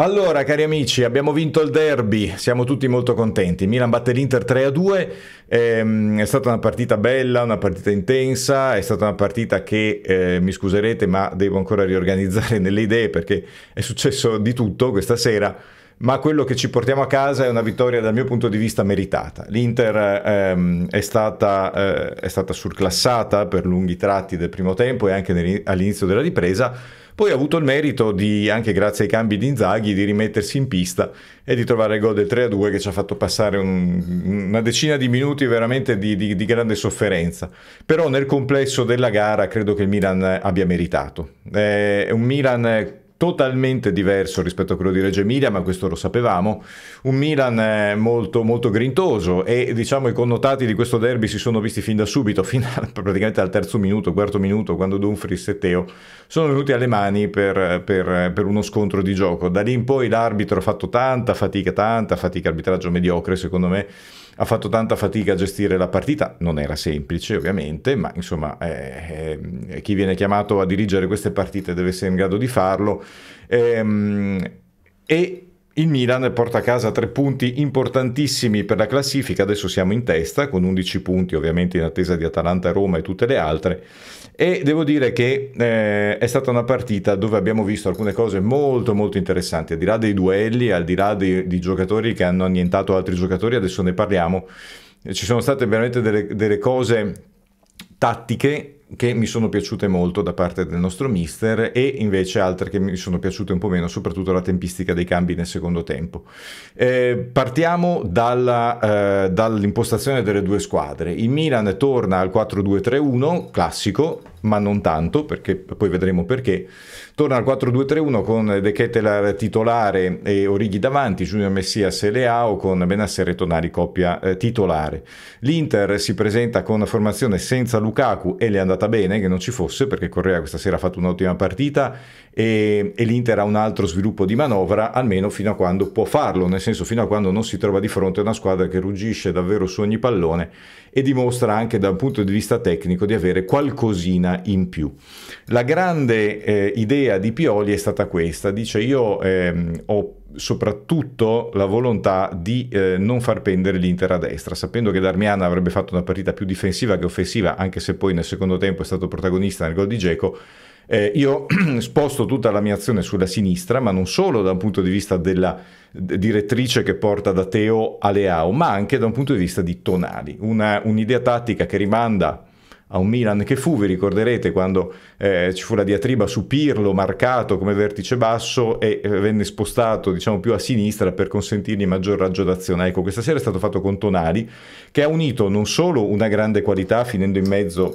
Allora, cari amici, abbiamo vinto il derby, siamo tutti molto contenti. Milan batte l'Inter 3-2, ehm, è stata una partita bella, una partita intensa, è stata una partita che, eh, mi scuserete, ma devo ancora riorganizzare nelle idee perché è successo di tutto questa sera ma quello che ci portiamo a casa è una vittoria dal mio punto di vista meritata. L'Inter ehm, è, stata, eh, è, stata, surclassata per lunghi tratti del primo tempo e anche all'inizio della ripresa, poi ha avuto il merito, di, anche grazie ai cambi di Inzaghi, di rimettersi in pista e di trovare il gol del 3-2 che ci ha fatto passare un, una decina di minuti veramente di, di, di grande sofferenza. Però nel complesso della gara credo che il Milan abbia meritato. È un Milan totalmente diverso rispetto a quello di Reggio Emilia, ma questo lo sapevamo. Un Milan eh, molto, molto grintoso e diciamo i connotati di questo derby si sono visti fin da subito, fino a, praticamente al terzo minuto, quarto minuto, quando Dumfries e Teo sono venuti alle mani per, per, per uno scontro di gioco. Da lì in poi l'arbitro ha fatto tanta fatica, tanta fatica, arbitraggio mediocre secondo me ha fatto tanta fatica a gestire la partita, non era semplice ovviamente, ma insomma eh, eh, chi viene chiamato a dirigere queste partite deve essere in grado di farlo. Ehm, e il Milan porta a casa tre punti importantissimi per la classifica, adesso siamo in testa con 11 punti ovviamente in attesa di Atalanta, Roma e tutte le altre e devo dire che eh, è stata una partita dove abbiamo visto alcune cose molto molto interessanti, al di là dei duelli, al di là di, di giocatori che hanno annientato altri giocatori, adesso ne parliamo, ci sono state veramente delle, delle cose tattiche che mi sono piaciute molto da parte del nostro mister e invece altre che mi sono piaciute un po' meno, soprattutto la tempistica dei cambi nel secondo tempo. Eh, partiamo dalla, eh, dall'impostazione delle due squadre. Il Milan torna al 4-2-3-1, classico, ma non tanto, perché poi vedremo perché. Torna al 4-2-3-1 con De Kettler titolare e Orighi davanti, Junior Messias e Leao con Benasser e Tonari coppia eh, titolare. L'Inter si presenta con formazione senza Lukaku e le è andata bene che non ci fosse perché Correa questa sera ha fatto un'ottima partita e, e l'Inter ha un altro sviluppo di manovra, almeno fino a quando può farlo, nel senso fino a quando non si trova di fronte a una squadra che ruggisce davvero su ogni pallone e dimostra anche da un punto di vista tecnico di avere qualcosina in più. La grande eh, idea di Pioli è stata questa, dice io ehm, ho soprattutto la volontà di eh, non far pendere l'Inter a destra, sapendo che Darmiana avrebbe fatto una partita più difensiva che offensiva, anche se poi nel secondo tempo è stato protagonista nel gol di Geco, eh, io sposto tutta la mia azione sulla sinistra, ma non solo da un punto di vista della direttrice che porta da Teo a Leao, ma anche da un punto di vista di tonali. Una, un'idea tattica che rimanda a un Milan che fu, vi ricorderete, quando eh, ci fu la diatriba su Pirlo, marcato come vertice basso e eh, venne spostato diciamo più a sinistra per consentirgli maggior raggio d'azione. Ecco, questa sera è stato fatto con Tonali, che ha unito non solo una grande qualità finendo in mezzo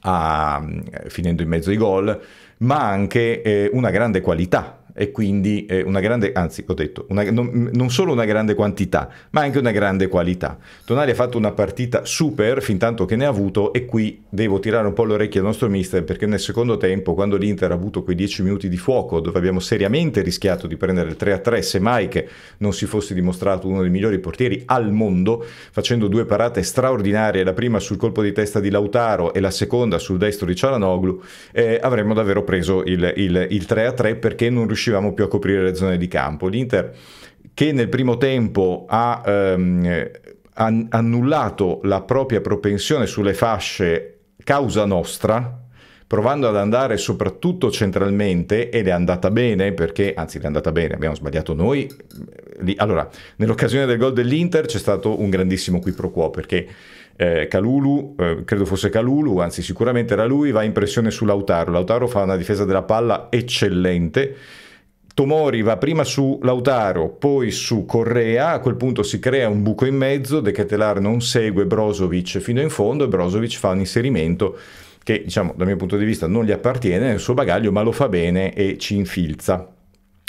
a, finendo in mezzo ai gol, ma anche eh, una grande qualità e quindi eh, una grande, anzi ho detto, una, non, non, solo una grande quantità, ma anche una grande qualità. Tonali ha fatto una partita super, fin tanto che ne ha avuto, e qui devo tirare un po' l'orecchio al nostro mister, perché nel secondo tempo, quando l'Inter ha avuto quei 10 minuti di fuoco, dove abbiamo seriamente rischiato di prendere il 3-3, se mai che non si fosse dimostrato uno dei migliori portieri al mondo, facendo due parate straordinarie, la prima sul colpo di testa di Lautaro e la seconda sul destro di Cialanoglu, eh, avremmo davvero preso il, il, il 3-3 perché non riuscivamo riuscivamo più a coprire le zone di campo. L'Inter che nel primo tempo ha ehm, annullato la propria propensione sulle fasce causa nostra, provando ad andare soprattutto centralmente ed è andata bene perché, anzi, è andata bene, abbiamo sbagliato noi. Ehm, allora, nell'occasione del gol dell'Inter c'è stato un grandissimo qui pro quo perché eh, Calulu, eh, credo fosse Calulu, anzi sicuramente era lui, va in pressione su Lautaro. Lautaro fa una difesa della palla eccellente Tomori va prima su Lautaro, poi su Correa, a quel punto si crea un buco in mezzo, De Ketelar non segue Brozovic fino in fondo e Brozovic fa un inserimento che diciamo dal mio punto di vista non gli appartiene nel suo bagaglio ma lo fa bene e ci infilza.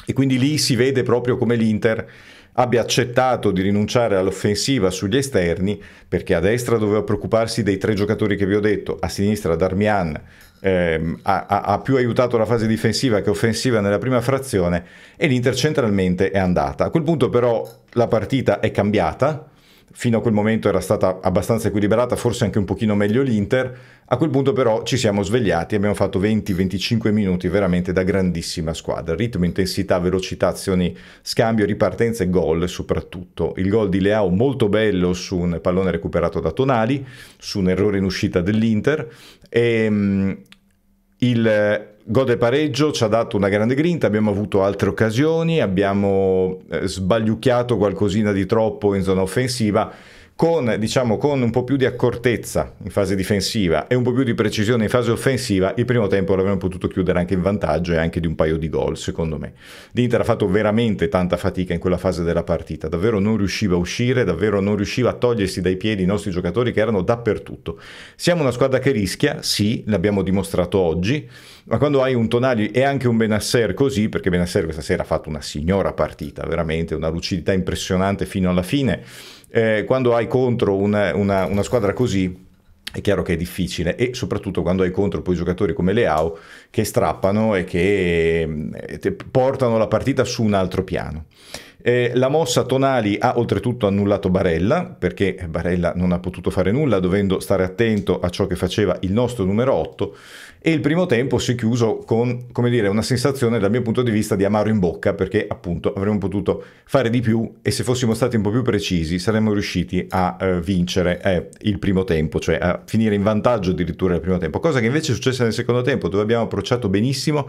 E quindi lì si vede proprio come l'Inter abbia accettato di rinunciare all'offensiva sugli esterni, perché a destra doveva preoccuparsi dei tre giocatori che vi ho detto, a sinistra Darmian eh, ha, ha, più aiutato la fase difensiva che offensiva nella prima frazione, e l'Inter centralmente è andata. A quel punto però la partita è cambiata, fino a quel momento era stata abbastanza equilibrata, forse anche un pochino meglio l'Inter, a quel punto però ci siamo svegliati, abbiamo fatto 20-25 minuti veramente da grandissima squadra, ritmo, intensità, velocità, azioni, scambio, ripartenze e gol soprattutto. Il gol di Leao molto bello su un pallone recuperato da Tonali, su un errore in uscita dell'Inter e... Ehm, il, gode pareggio, ci ha dato una grande grinta, abbiamo avuto altre occasioni, abbiamo eh, sbagliucchiato qualcosina di troppo in zona offensiva con, diciamo, con, un po' più di accortezza in fase difensiva e un po' più di precisione in fase offensiva, il primo tempo l'avremmo potuto chiudere anche in vantaggio e anche di un paio di gol, secondo me. L'Inter ha fatto veramente tanta fatica in quella fase della partita, davvero non riusciva a uscire, davvero non riusciva a togliersi dai piedi i nostri giocatori che erano dappertutto. Siamo una squadra che rischia, sì, l'abbiamo dimostrato oggi, ma quando hai un Tonali e anche un Benasser così, perché Benasser questa sera ha fatto una signora partita, veramente una lucidità impressionante fino alla fine eh, quando hai contro una, una, una squadra così è chiaro che è difficile e soprattutto quando hai contro poi giocatori come Leao che strappano e che mm, portano la partita su un altro piano. Eh, la mossa Tonali ha oltretutto annullato Barella, perché Barella non ha potuto fare nulla, dovendo stare attento a ciò che faceva il nostro numero 8, e il primo tempo si è chiuso con, dire, una sensazione dal mio punto di vista di amaro in bocca, perché appunto avremmo potuto fare di più e se fossimo stati un po' più precisi saremmo riusciti a eh, vincere eh, il primo tempo, cioè a finire in vantaggio addirittura nel primo tempo, cosa che invece è successa nel secondo tempo, dove abbiamo approcciato benissimo,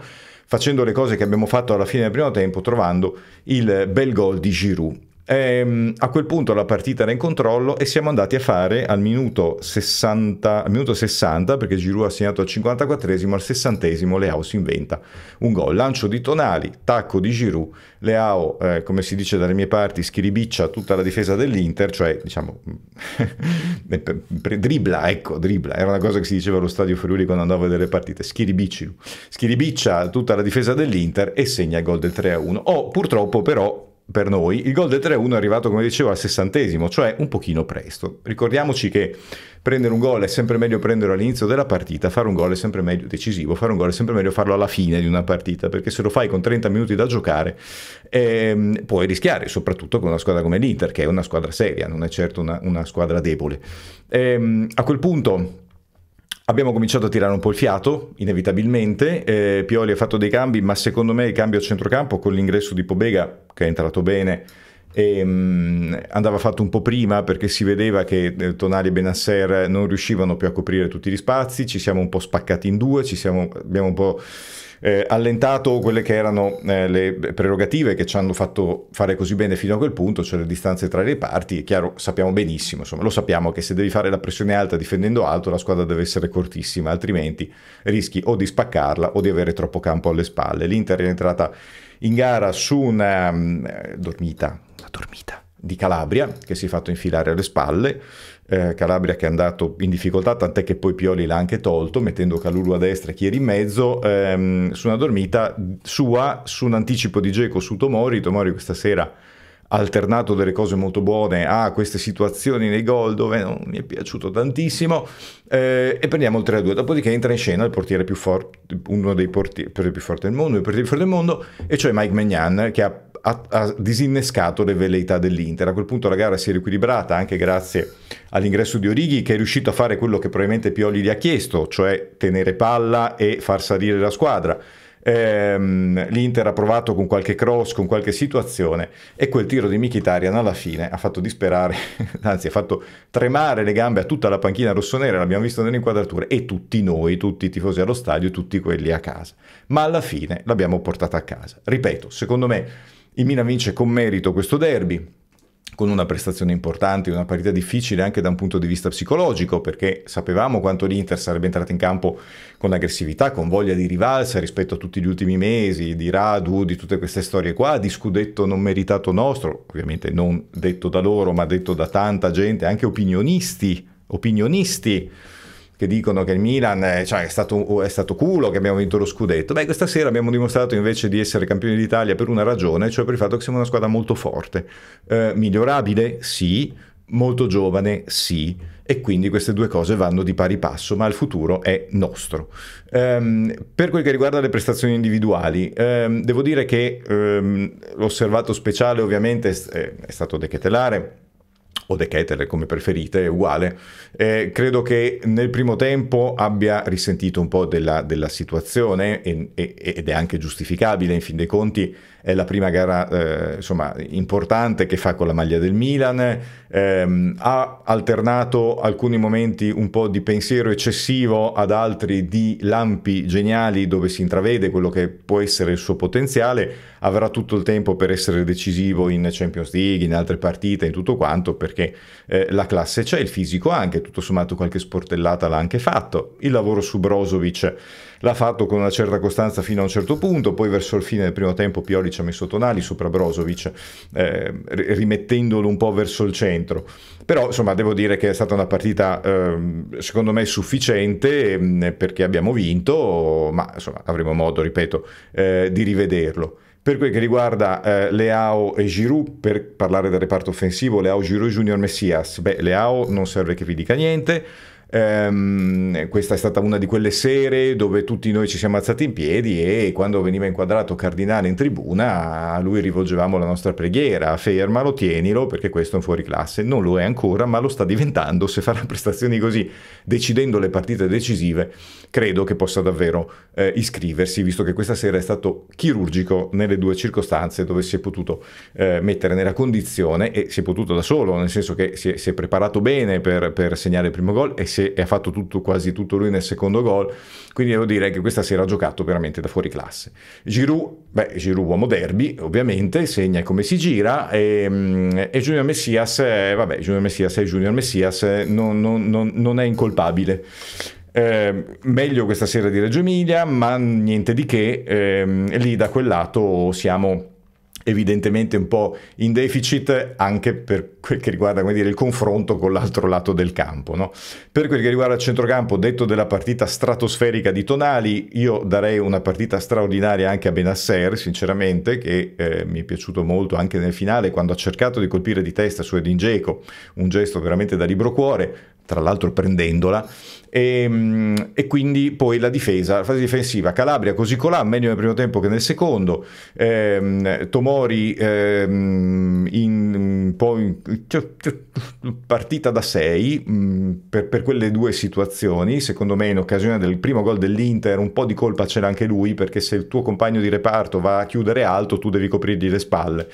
facendo le cose che abbiamo fatto alla fine del primo tempo, trovando il bel gol di Giroud Ehm, a quel punto la partita era in controllo e siamo andati a fare al minuto 60, al minuto 60 perché Giroud ha segnato al 54esimo, al 60esimo Leao si inventa un gol. Lancio di Tonali, tacco di Giroud, Leao, eh, come si dice dalle mie parti, schiribiccia tutta la difesa dell'Inter, cioè diciamo dribbla, ecco, dribla, era una cosa che si diceva allo stadio Friuli quando andavo a vedere le partite, schiribiccia tutta la difesa dell'Inter e segna il gol del 3-1. Oh, purtroppo però per noi, il gol del 3-1 è arrivato, come dicevo, al sessantesimo, cioè un pochino presto. Ricordiamoci che prendere un gol è sempre meglio prenderlo all'inizio della partita, fare un gol è sempre meglio decisivo, fare un gol è sempre meglio farlo alla fine di una partita, perché se lo fai con 30 minuti da giocare ehm, puoi rischiare, soprattutto con una squadra come l'Inter, che è una squadra seria, non è certo una, una squadra debole. Ehm, a quel punto... Abbiamo cominciato a tirare un po' il fiato, inevitabilmente. Eh, Pioli ha fatto dei cambi, ma secondo me il cambio a centrocampo con l'ingresso di Pobega che è entrato bene. E, mh, mm, andava fatto un po' prima perché si vedeva che eh, Tonali e Benasser non riuscivano più a coprire tutti gli spazi, ci siamo un po' spaccati in due, siamo, abbiamo un po' eh, allentato quelle che erano eh, le prerogative che ci hanno fatto fare così bene fino a quel punto, cioè le distanze tra le parti, è chiaro, sappiamo benissimo, insomma, lo sappiamo che se devi fare la pressione alta difendendo alto la squadra deve essere cortissima, altrimenti rischi o di spaccarla o di avere troppo campo alle spalle. L'Inter è entrata in gara su una um, dormita, una dormita di Calabria che si è fatto infilare alle spalle. Eh, Calabria che è andato in difficoltà, tant'è che poi Pioli l'ha anche tolto, mettendo Calulu a destra e Chieri in mezzo, ehm, su una dormita sua, su un anticipo di Geco su Tomori. Tomori questa sera alternato delle cose molto buone a queste situazioni nei gol dove non mi è piaciuto tantissimo eh, e prendiamo il 3-2 dopodiché entra in scena il portiere più forte uno dei portieri più forti del mondo il portiere più forte del mondo e cioè Mike Magnan che ha, ha, ha disinnescato le veleità dell'Inter a quel punto la gara si è riequilibrata anche grazie all'ingresso di Orighi che è riuscito a fare quello che probabilmente Pioli gli ha chiesto cioè tenere palla e far salire la squadra ehm, l'Inter ha provato con qualche cross, con qualche situazione e quel tiro di Mkhitaryan alla fine ha fatto disperare, anzi ha fatto tremare le gambe a tutta la panchina rossonera, l'abbiamo visto nelle inquadrature, e tutti noi, tutti i tifosi allo stadio, tutti quelli a casa. Ma alla fine l'abbiamo portata a casa. Ripeto, secondo me il Milan vince con merito questo derby, con una prestazione importante, una partita difficile anche da un punto di vista psicologico, perché sapevamo quanto l'Inter sarebbe entrata in campo con aggressività, con voglia di rivalsa rispetto a tutti gli ultimi mesi, di Radu, di tutte queste storie qua, di scudetto non meritato nostro, ovviamente non detto da loro, ma detto da tanta gente, anche opinionisti, opinionisti che dicono che il Milan cioè, è, stato, è, stato, culo, che abbiamo vinto lo scudetto. Beh, questa sera abbiamo dimostrato invece di essere campioni d'Italia per una ragione, cioè per il fatto che siamo una squadra molto forte. Eh, migliorabile? Sì. Molto giovane? Sì. E quindi queste due cose vanno di pari passo, ma il futuro è nostro. Um, per quel che riguarda le prestazioni individuali, um, devo dire che um, l'osservato speciale ovviamente è, è stato dechetelare o The Kettle come preferite, è uguale. Eh, credo che nel primo tempo abbia risentito un po' della, della situazione e, e, ed è anche giustificabile in fin dei conti è la prima gara eh, insomma, importante che fa con la maglia del Milan, ehm, ha alternato alcuni momenti un po' di pensiero eccessivo ad altri di lampi geniali dove si intravede quello che può essere il suo potenziale, avrà tutto il tempo per essere decisivo in Champions League, in altre partite, in tutto quanto, perché eh, la classe c'è, il fisico anche, tutto sommato qualche sportellata l'ha anche fatto, il lavoro su Brozovic l'ha fatto con una certa costanza fino a un certo punto, poi verso il fine del primo tempo Pioli ci ha messo Tonali sopra Brozovic, eh, rimettendolo un po' verso il centro. Però insomma devo dire che è stata una partita eh, secondo me sufficiente mm, perché abbiamo vinto, ma insomma avremo modo, ripeto, eh, di rivederlo. Per quel che riguarda eh, Leao e Giroud, per parlare del reparto offensivo, Leao, Giroud, Junior, Messias, beh, Leao non serve che vi dica niente, Ehm, questa è stata una di quelle sere dove tutti noi ci siamo alzati in piedi e quando veniva inquadrato Cardinale in tribuna a lui rivolgevamo la nostra preghiera, fermalo, tienilo perché questo è un fuoriclasse, non lo è ancora ma lo sta diventando, se farà prestazioni così decidendo le partite decisive credo che possa davvero eh, iscriversi visto che questa sera è stato chirurgico nelle due circostanze dove si è potuto eh, mettere nella condizione e si è potuto da solo, nel senso che si è, si è preparato bene per, per segnare il primo gol e si è classe e ha fatto tutto, quasi tutto lui nel secondo gol, quindi devo dire che questa sera ha giocato veramente da fuori classe. Giroud, beh, Giroud uomo derby, ovviamente, segna come si gira e, ehm, e Junior Messias, eh, vabbè, Junior Messias è Junior Messias, eh, non, non, non, non è incolpabile. Eh, meglio questa sera di Reggio Emilia, ma niente di che, eh, lì da quel lato siamo evidentemente un po' in deficit anche per quel che riguarda dire, il confronto con l'altro lato del campo. No? Per quel che riguarda il centrocampo, detto della partita stratosferica di Tonali, io darei una partita straordinaria anche a Benasser, sinceramente, che eh, mi è piaciuto molto anche nel finale, quando ha cercato di colpire di testa su Edin Dzeko, un gesto veramente da libro cuore, tra l'altro prendendola, e, mm, e, quindi poi la difesa, la fase difensiva, Calabria così colà, meglio nel primo tempo che nel secondo, ehm, Tomori ehm, in, poi cioè, cioè partita da 6 mm, per, per, quelle due situazioni, secondo me in occasione del primo gol dell'Inter un po' di colpa c'era anche lui perché se il tuo compagno di reparto va a chiudere alto tu devi coprirgli le spalle.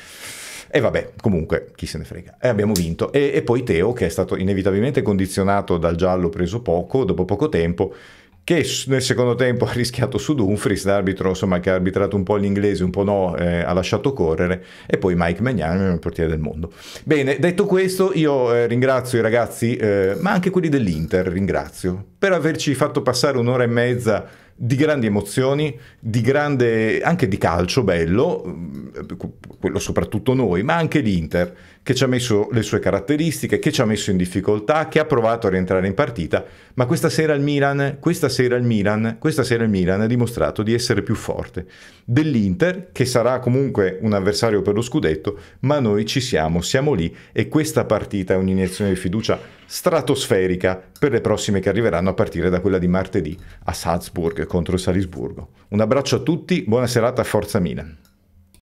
E vabbè, comunque, chi se ne frega. E abbiamo vinto. E, e poi Teo, che è stato inevitabilmente condizionato dal giallo preso poco, dopo poco tempo, che nel secondo tempo ha rischiato su Dumfries, l'arbitro insomma, che ha arbitrato un po' l'inglese, un po' no, eh, ha lasciato correre, e poi Mike Magnan, il portiere del mondo. Bene, detto questo, io eh, ringrazio i ragazzi, eh, ma anche quelli dell'Inter, ringrazio, per averci fatto passare un'ora e mezza di grandi emozioni, di grande, anche di calcio bello, mm, eh, quello soprattutto noi, ma anche l'Inter che ci ha messo le sue caratteristiche, che ci ha messo in difficoltà, che ha provato a rientrare in partita, ma questa sera il Milan, questa sera il Milan, questa sera il Milan ha dimostrato di essere più forte dell'Inter, che sarà comunque un avversario per lo scudetto, ma noi ci siamo, siamo lì e questa partita è un'iniezione di fiducia stratosferica per le prossime che arriveranno a partire da quella di martedì a Salzburg contro il Salisburgo. Un abbraccio a tutti, buona serata Forza Milan.